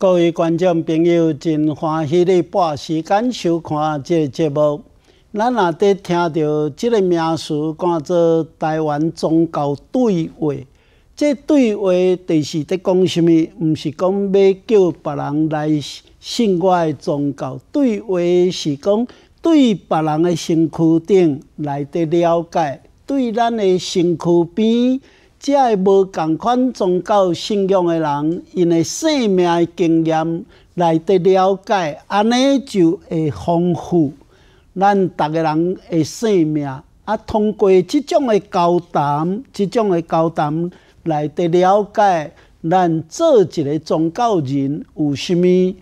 各位观众朋友，真欢喜你拨时间收看这节目。咱也伫听着这个名词，叫做台湾宗教对话。这对话第是伫讲啥物？毋是讲要叫别人来信我的宗教。对话是讲对别人诶身躯顶来伫了解，对咱诶身躯边。即个无共款宗教信仰的人，因的生命经验来得了解，安尼就会丰富咱逐个人的生命。啊，通过即种的交谈，即种的交谈来得了解，咱做一个宗教人有啥物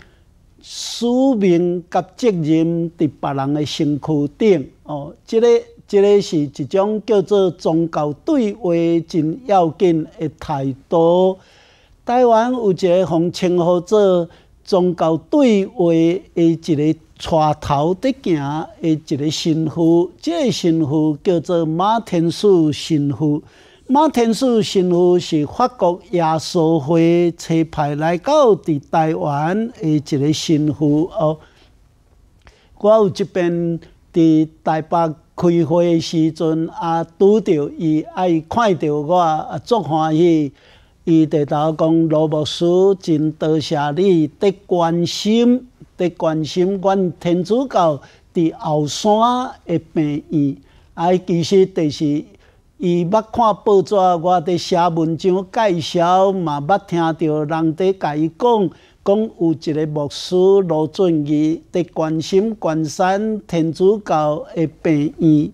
使命甲责任伫别人的身躯顶哦，即个。这个是一种叫做宗教对话真要紧的态度。台湾有一个互称呼做宗教对话的一个带头的行，一个神父。这个神父叫做马天树神父。马天树神父是法国耶稣会车派来到伫台湾的一个神父哦。我有一边伫台北。开会时阵，也拄着伊，爱看着我，啊，足欢喜。伊在头讲，罗牧师真多谢你，得关心，得关心阮天主教伫后山的病院。哎，其实著是伊捌看报纸，我伫写文章介绍，嘛捌听着人伫甲伊讲。讲有一个牧师罗俊义在关心关心天主教的病院，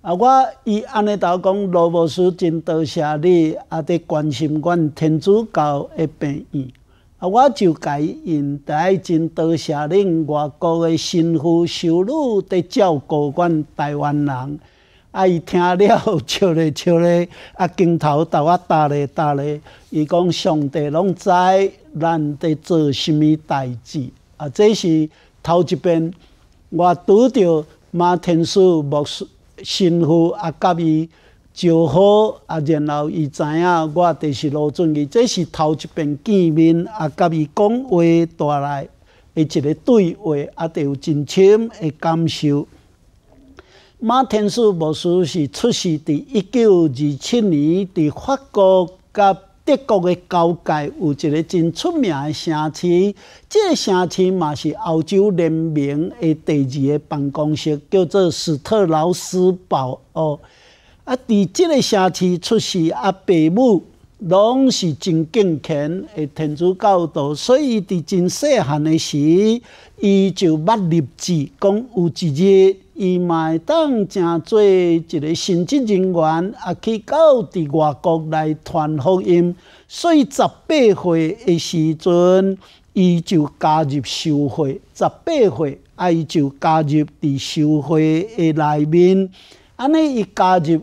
啊，我伊安尼头讲罗牧师真多谢你，啊，在关心阮天主教的病院，啊，我就改用在真多谢恁外国的神父修女伫照顾阮台湾人。啊！伊听了，笑咧笑咧，啊，镜头豆啊，打咧打咧。伊讲，上帝拢知咱伫做什物代志。啊，这是头一遍，我拄着马天师牧师神父啊，甲伊招呼啊，然后伊知影我就是罗俊义，这是头一遍见面啊，甲伊讲话带来的一个对话啊，就有真深的感受。马天素博士是出世伫一九二七年，伫法国甲德国的交界有一个真出名的城市，即个城市嘛是欧洲联盟的第二个办公室，叫做斯特劳斯堡哦。啊，伫即个城市出世，的爸母拢是真敬虔的天主教徒，所以伫真细汉的时，伊就捌立志讲，有一日。伊咪当诚做一个神职人员，啊，去到伫外国来传福音。所以十八岁诶时阵，伊就加入社会。十八岁，啊，伊就加入伫社会诶内面。安尼伊加入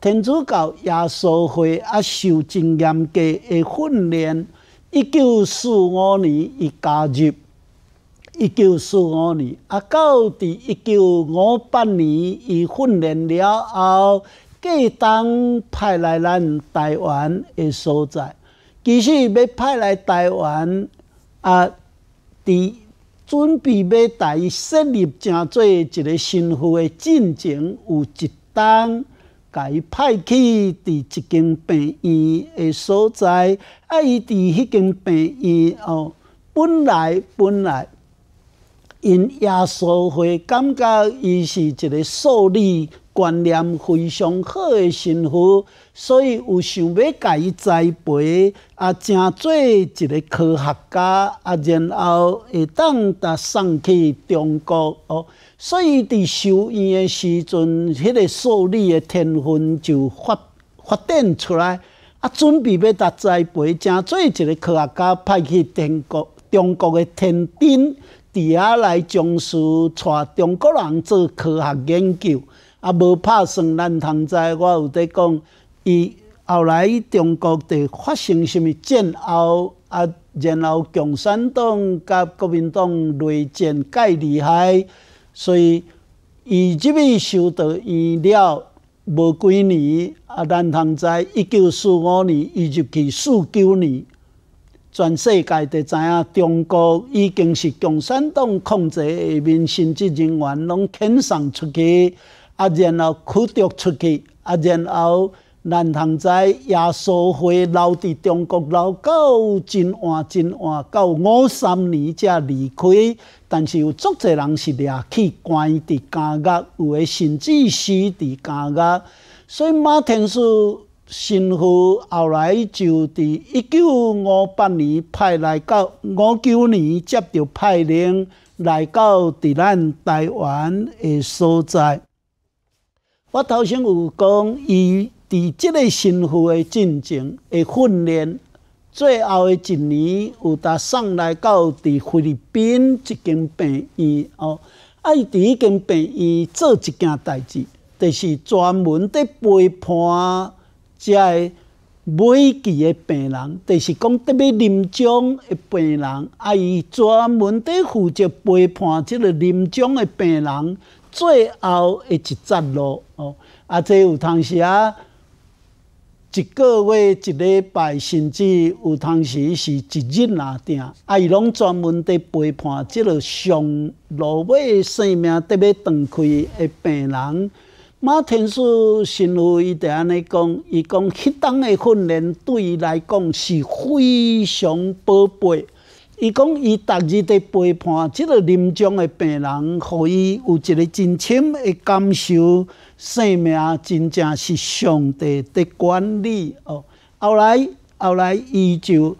天主教耶稣会，啊，受真严格诶训练。一九四五年，伊加入。一九四五年，啊，到伫一九五八年，伊训练了后，过当派来咱台湾的所在。其实要派来台湾，啊，伫准备要伊设立正做一个新妇的进程，有一当，伊派去伫一间病院的所在。啊，伊伫迄间病院后，本来本来。因耶稣会感觉伊是一个数理观念非常好的神父，所以有想要甲伊栽培，啊，正做一个科学家，啊，然后会当达送去中国哦。所以伫收院的时阵，迄个数理的天分就发发展出来，啊，准备要达栽培，正做一个科学家派去中国中国的天顶。伫遐来，从事带中国人做科学研究，啊，无拍算。南唐在，我有在讲，伊后来中国伫发生什么战后，啊，然后共产党甲国民党内战介厉害，所以伊这边修到完了无几年，啊，南唐在一九四五年，伊就去四九年。全世界都知影，中国已经是共产党控制，的民甚至人员拢遣送出去，啊，然后驱逐出去，啊，然后难唐在亚索会留伫中国，留到真晚真晚，到五三年才离开。但是有足侪人是掠去关伫监狱，有诶甚至死伫监狱。所以马天树。新妇后来就伫一九五八年派来到五九年，接到派令来到伫咱台湾的所在。我头先有讲，伊伫即个新妇的进程的训练，最后的一年有达送来到伫菲律宾一间病院哦。啊，伊伫一间病院做一件代志，就是专门伫陪伴。即个每期的病人，就是讲特别临终的病人，啊，伊专门伫负责陪伴即个临终的病人最后的一节路哦。啊，即有通时啊，一个月、一礼拜，甚至有通时是一日拿定，啊，伊拢专门伫陪伴即个上路尾生命特别断开的病人。马天素神父伊就安尼讲，伊讲迄当的训练对伊来讲是非常宝贝。伊讲伊逐日伫陪伴即个临终的病人，互伊有一个真深的感受，生命真正是上帝的管理哦。后来，后来伊就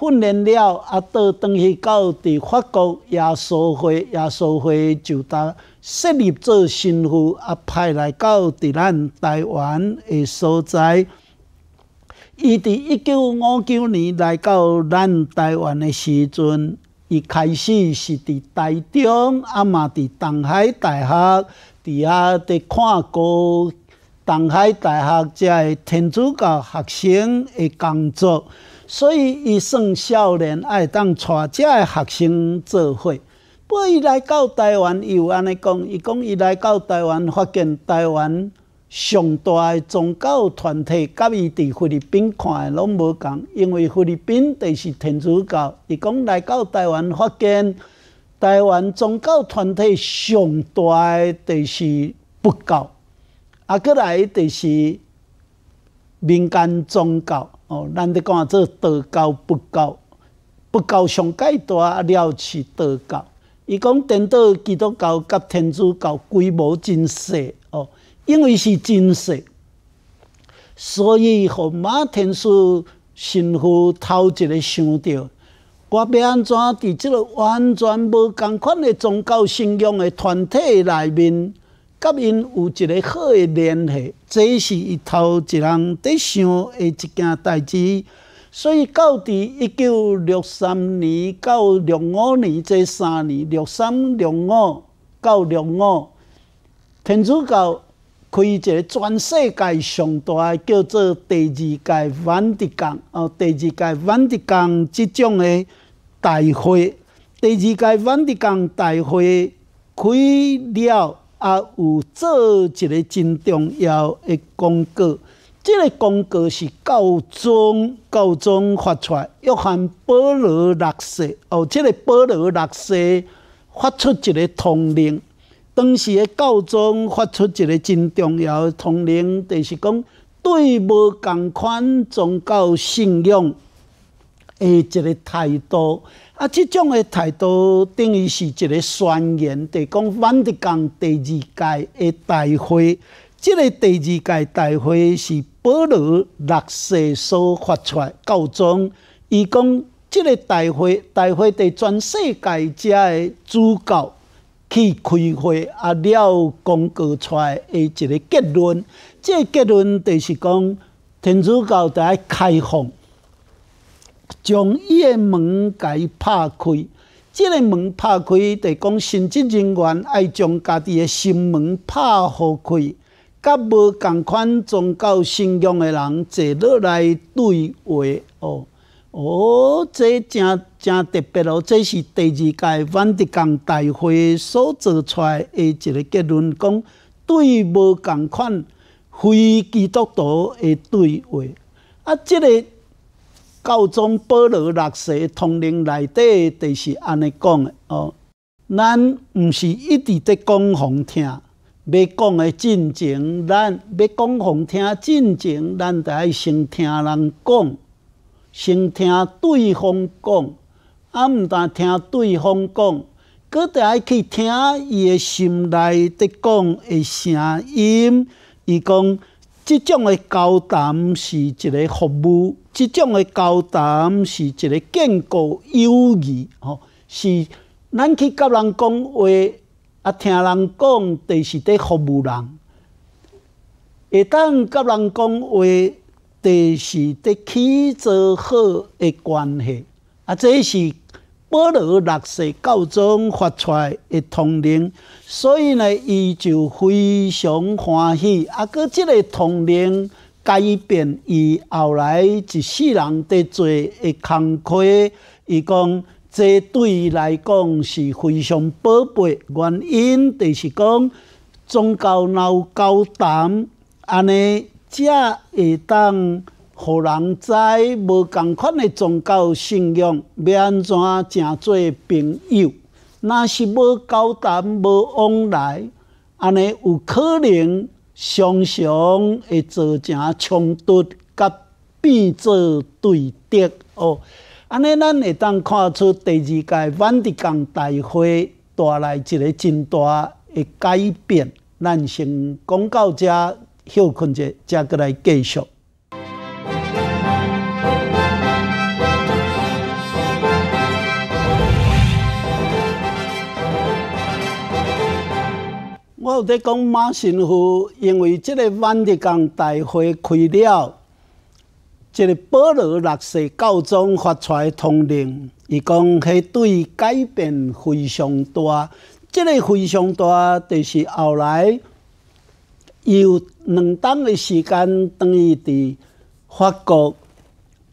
训练了，啊，倒转去到伫法国耶稣会，耶稣会就当。设立做信徒啊派来到伫咱台湾的所在，伊伫一九五九年来到咱台湾的时阵，伊开始是伫台中啊嘛伫东海大学伫遐伫看顾东海大学遮的天主教学生的工作，所以伊算少年爱当带的学生做伙。八伊来到台湾，伊有安尼讲，伊讲伊来到台湾，发现台湾上大诶宗教团体，甲伊伫菲律宾看诶拢无共，因为菲律宾著是天主教。伊讲来到台湾，发现台湾宗教团体上大诶著是佛教，啊，过来著是民间宗教。哦，咱伫讲做道教、佛教、佛教上阶啊，了，是道教。伊讲，颠倒基督教甲天主教规模真小哦，因为是真小，所以互马天师神父头一个想到，我要安怎在即个完全无共款的宗教信仰的团体内面，甲因有一个好的联系，这是伊头一人伫想的一件代志。所以，到伫一九六三年到六五年这三年，六三、六五到六五，天主教开一个全世界上大，叫做第二届梵蒂冈，哦，第二届梵蒂冈这种的大会，第二届梵蒂冈大会开了，也有做一个真重要的广告。这个公告是教宗教宗发出，来，约翰保罗六世哦，这个保罗六世发出一个通令，当时的教宗发出一个真重要的通令，就是讲对无共款宗教信仰诶一个态度，啊，这种诶态度等于是一个宣言，就讲梵蒂冈第二届诶大会。即个第二届大会是保罗六世所发出来告状，伊讲即个大会，大会伫全世界只的主教去开会，啊了公告出来个一个结论。即个结论就是讲天主教在开放，将伊的门给拍开。即个门拍开，就讲神职人员爱将家己的心门拍好开。甲无共款宗教信仰诶人坐落来对话哦哦，这真真特别咯！这是第二届万德港大会所做出诶一个结论，讲对无共款非基督徒诶对话。啊，这个教宗保罗六世通灵内底就是安尼讲诶哦，咱毋是一直在讲互听。要讲的进程，咱要讲互听进程，咱就爱先听人讲，先听对方讲，啊，毋但听对方讲，佫得爱去听伊的心内伫讲的声音。伊讲，即种的交谈是一个服务，即种的交谈是一个建构友谊，吼，是咱去甲人讲话。啊，听人讲，第是伫服务人，会当甲人讲话，第是伫起做好诶关系。啊，这是保罗六世教宗发出来诶通灵，所以呢，伊就非常欢喜。啊，搁即个通灵改变伊后来一世人伫做诶功课，伊讲。这对伊来讲是非常宝贝，原因就是讲宗教闹交谈，安尼才会当互人知无共款的宗教信仰，要安怎正做朋友？若是无交谈、无往来，安尼有可能常常会造成冲突，甲变做对敌哦。安尼，咱会当看出第二届万里港大会带来一个真大的改变。咱性广告家休睏者，再过来继续。我有在讲马新福，因为即个万里港大会开了。即个保罗六世教宗发出来通令，伊讲迄对改变非常大。即个非常大，就是后来有两冬的时间，当伊伫法国。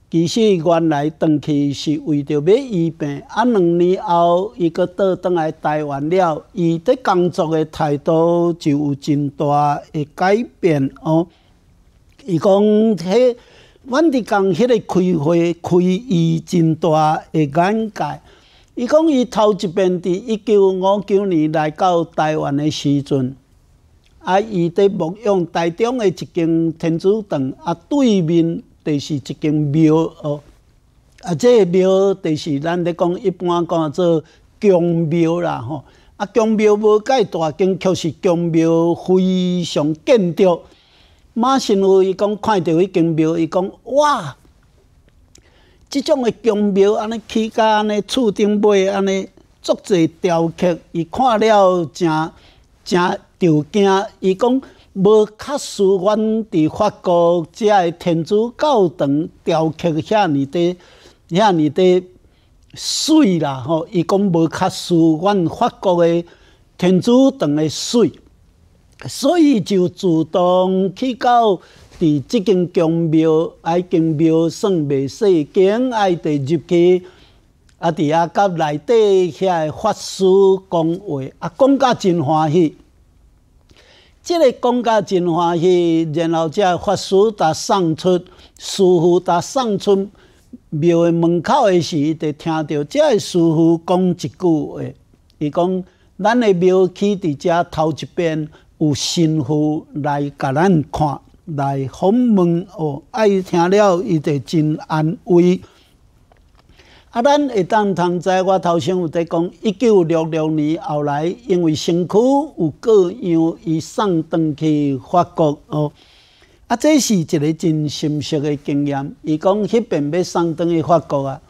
其实原来当去是为着要医病，啊，两年后伊阁倒转来台湾了。伊伫工作的态度就有真大的改变哦。伊讲迄。阮伫讲，迄个开会开伊真大诶眼界。伊讲，伊头一遍伫一九五九年来到台湾诶时阵，啊，伊伫木用台中诶一间天主堂，啊，对面就是一间庙哦。啊，这庙就是咱咧讲一般讲做宫庙啦吼。啊，宫庙无解大间，确实宫庙非常建筑。马神父伊讲看到迄金庙，伊讲哇，即种的金庙安尼起甲安尼厝顶买安尼，足侪雕刻，伊看了诚诚着惊。伊讲无确输阮伫法国遮的天主教堂雕刻遐尼多，遐尼多水啦吼。伊讲无确输阮法国的天主堂的水。所以就主动去到伫即间宫庙，爱间庙算袂细间，爱第入去。啊！伫啊，甲内底遐法师讲话，啊，讲甲真欢喜。即个讲甲真欢喜，然后则法师达送出师傅达送出庙个门口时，就听到只个师傅讲一句话，伊讲咱个庙起伫遮头一边。有神父来甲咱看，来访问哦，爱听了伊就真安慰。啊，咱会当通知，我头先有在讲，一九六六年后来因为辛苦，有各样，伊送转去法国哦。啊，这是一个真深实的经验。伊讲，迄边要送转去法国啊。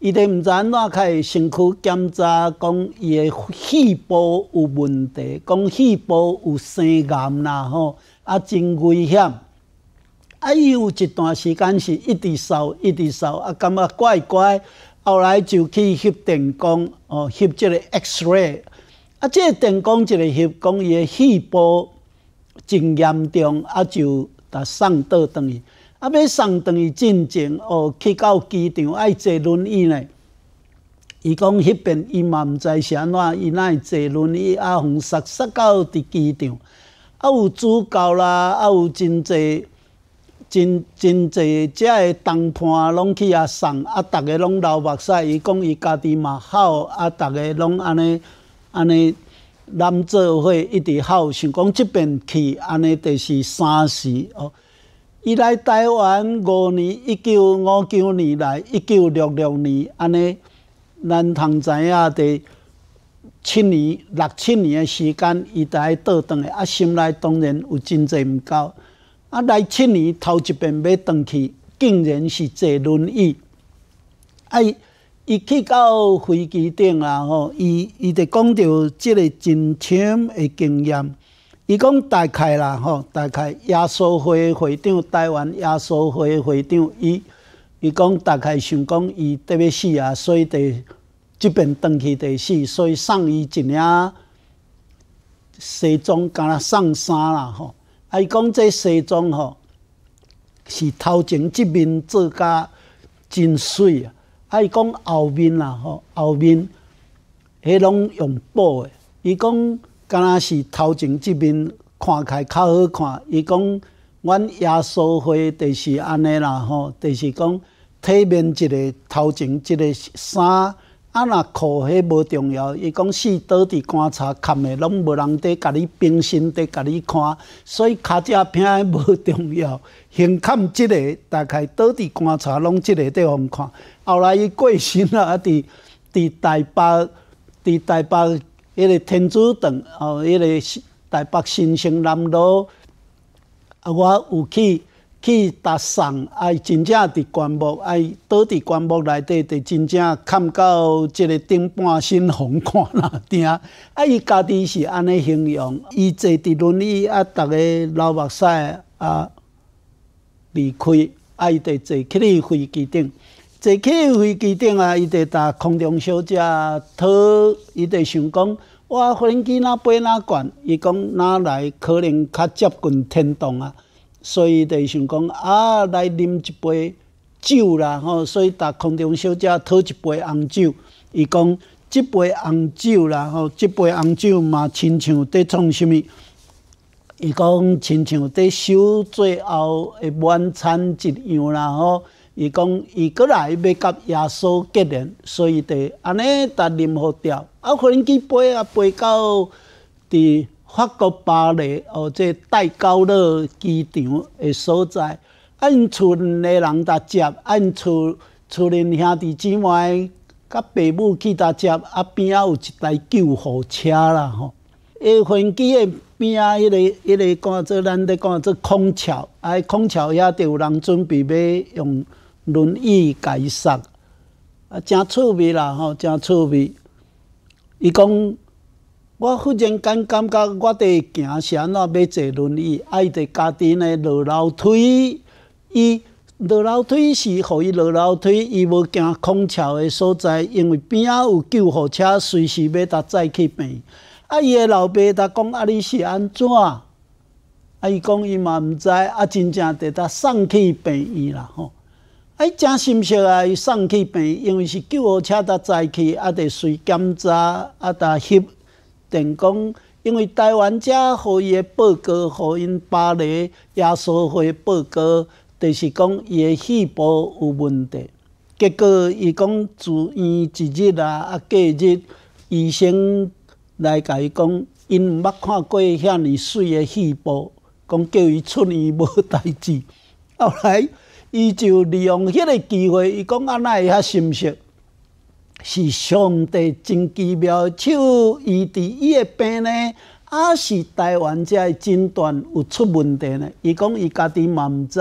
伊在毋知安怎开，先去检查，讲伊个肺部有问题，讲肺部有生癌啦吼，啊真危险。啊，伊有一段时间是一直嗽，一直嗽，啊感觉怪怪，后来就去翕电工，哦翕即个 X ray，啊即、个电工一个翕，讲伊个肺部真严重，啊就啊送到等去。啊！要送等去进前哦，去到机场爱坐轮椅呢。伊讲迄边伊嘛毋知是安怎，伊若会坐轮椅啊？互塞塞到伫机场，啊有主教啦，啊有真侪真真侪的同伴拢去啊送啊，逐个拢流目屎。伊讲伊家己嘛好啊，逐个拢安尼安尼，咱做伙一直好，想讲即边去安尼，著是三时哦。伊来台湾五年，一九五九年来，一九六六年安尼，咱通知啊伫七年六七年的时间，伊在倒转来，啊，心内当然有真济毋够，啊，来七年头一遍要转去，竟然是坐轮椅，啊，伊伊去到飞机顶啊，吼，伊伊就讲着即个真深的经验。伊讲大概啦吼，大概亚稣会会长，台湾亚稣会会长，伊伊讲大概想讲，伊第死啊，所以第即边登去第四，所以送伊一领西装人送衫啦吼。啊，伊讲这西装吼是头前即面做甲真水啊，啊，伊讲后面啦吼，后面迄拢用布诶，伊讲。敢若是头前即面看开较好看，伊讲阮耶稣会就是安尼啦吼，就是讲体面一个头前一个衫，啊若裤迄无重要。伊讲是倒伫观察看的，拢无人伫甲你冰心伫甲你看，所以脚只片的无重要，形看即个大概倒伫观察，拢即个地方看。后来伊过身啦，啊伫伫台北，伫台北。一个天主堂，哦，一个台北新生南路，啊，我有去去搭送，啊，真正伫棺木，啊，倒伫棺木内底，得真正看到一个顶半身红看啦，定，啊，伊家己是安尼形容，伊坐伫轮椅，啊，大家流目屎啊，离开，啊，伊得坐去机飞机顶。坐起飞机顶啊，伊就打空中小姐讨，伊就想讲，我飞机若飞哪悬，伊讲哪来？可能较接近天堂啊，所以就想讲啊，来啉一杯酒啦吼。所以打空中小姐讨一杯红酒，伊讲即杯红酒啦吼，即杯红酒嘛，亲像在创啥物？伊讲亲像在收最后的晚餐一样啦吼。伊讲，伊过来要甲耶稣结连，所以得安尼。达任何调，啊，飞机飞啊，飞到伫法国巴黎哦，即戴高乐机场的所在，按村个人达接，按厝厝人兄弟姊妹。甲爸母去搭接。啊，边啊有一台救护车啦吼，伊飞机个边啊，迄个迄个讲做咱咧讲做空桥，啊空桥也得有人准备要用。轮椅伊送，啊，真趣味啦吼！真趣味。伊讲，我忽然感感觉，我得行啥呐？要坐轮椅，爱伫家己内落楼梯。伊落楼梯是互伊落楼梯，伊无行空桥的所在，因为边仔有救护车，随时要搭载去病。啊，伊的老爸搭讲，啊，你是安怎？啊，伊讲伊嘛毋知，啊，真正得搭送去病院啦吼。哎，真心衰啊！送去病，因为是救护车搭载去，啊，得随检查，啊，搭翕电讲，因为台湾遮互伊报告，互因巴黎、耶稣会报告，就是讲伊个细胞有问题。结果伊讲住院一日啊，啊，隔日医生来甲伊讲，因毋捌看过遐尔水个细胞，讲叫伊出院无代志。后来。伊就利用迄个机会，伊讲安奈会较心塞，是上帝真奇妙手，伊伫伊个病呢，还是台湾遮诊断有出问题呢？伊讲伊家己嘛毋知。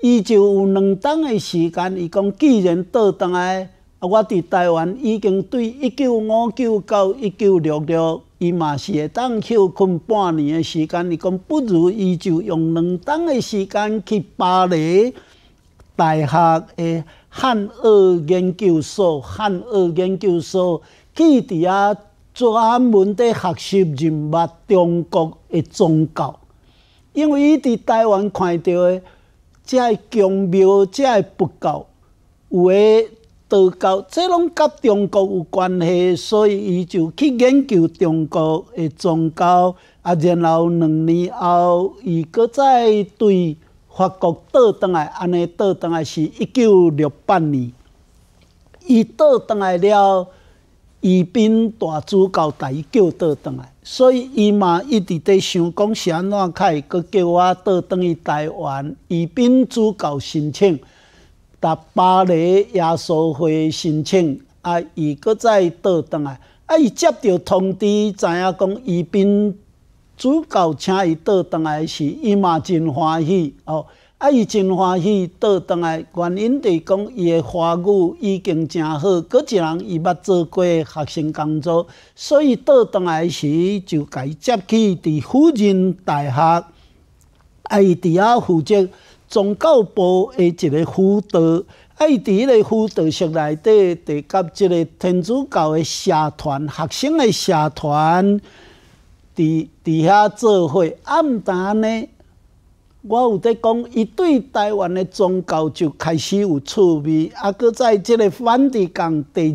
伊就有两当个时间，伊讲既然倒东来，啊，我伫台湾已经对一九五九到一九六六，伊嘛是会当休困半年的时间，伊讲不如伊就用两当的时间去巴黎。大学诶，汉语研究所，汉语研究所，去伫啊专门伫学习人物中国诶宗教，因为伊伫台湾看到诶，遮个孔庙，遮个佛教，有诶道教，即拢甲中国有关系，所以伊就去研究中国诶宗教啊。然后两年后，伊搁再对。法国倒转来，安尼倒转来是一九六八年，伊倒转来了，宜宾大主教伊叫倒转来，所以伊嘛一直在想讲是安怎开，佫叫我倒转去台湾，宜宾主教申请，达巴黎耶稣会申请，啊，伊佫再倒转来，啊，伊接到通知，知影讲宜宾。主教请伊倒当来时，伊嘛真欢喜哦。啊，伊真欢喜倒当来，原因伫讲，伊个华语已经真好，一人伊捌做过学生工作，所以倒当来时就改接去伫福仁大学。啊，伊伫遐负责宗教部的一个辅导。啊，伊伫迄个辅导室内底，伫甲一个天主教诶社团、学生诶社团。伫伫遐做伙，暗淡呢。我有在讲，伊对台湾的宗教就开始有趣味，啊，搁在即个反帝港第二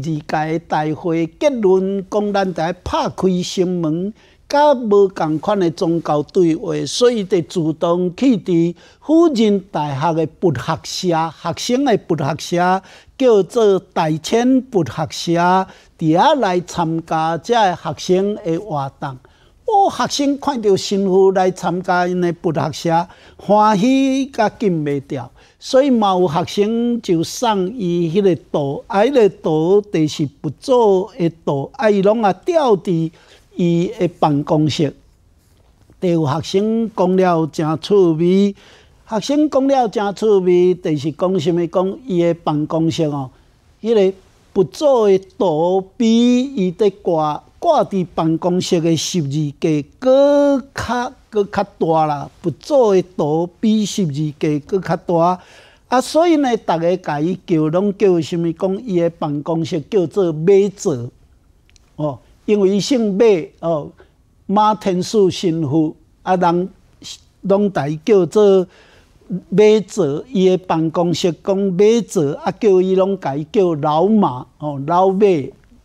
届大会结论，讲咱着拍开心门，甲无共款的宗教对话，所以得主动去伫附仁大学的佛学社、学生的佛学社，叫做大千佛学社，伫遐来参加遮学生的活动。哦，学生看到新妇来参加因的佛学社，欢喜甲禁袂掉，所以嘛有学生就送伊迄个啊，迄、那图就是不做的啊，伊拢啊吊伫伊的办公室。有学生讲了真趣味，学生讲了真趣味，就是讲什物讲伊的办公室哦，迄个不做的图比伊的歌。挂伫办公室的十二架，搁较搁较大啦，不做的图比十二架搁较大。啊，所以呢，逐家甲伊叫，拢叫什物讲伊的办公室叫做马座哦，因为伊姓马哦，马天素神父啊，人拢台叫做马座，伊的办公室讲马座啊，叫伊拢伊叫老马哦，老马。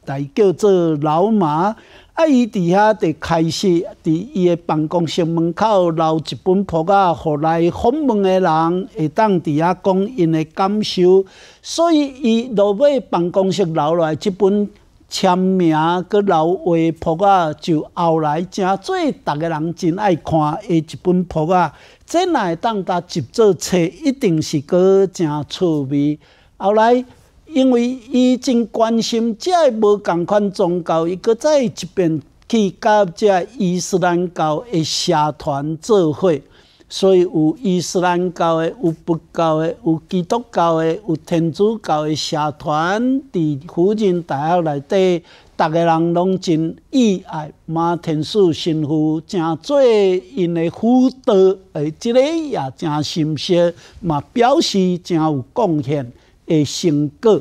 代叫做老马，啊！伊伫遐就开始，伫伊个办公室门口留一本簿仔，互来访问诶人会当伫遐讲因诶感受，所以伊落尾办公室留落来即本签名阁留话簿仔，就后来正做，逐个人真爱看诶一本簿仔，即来当搭家一做册，一定是阁正趣味。后来。因为伊真关心，遮无共款宗教，伊佫再一边去甲遮伊斯兰教诶社团做会，所以有伊斯兰教诶，有佛教诶，有基督教诶，有天主教诶社团，伫福建大学内底，逐个人拢真热爱，马天主神父诚做因诶辅导，而即个也诚心些，嘛表示诚有贡献。诶，成果，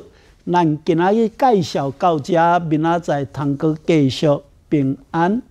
咱今仔日介绍到这，明仔载通阁继续平安。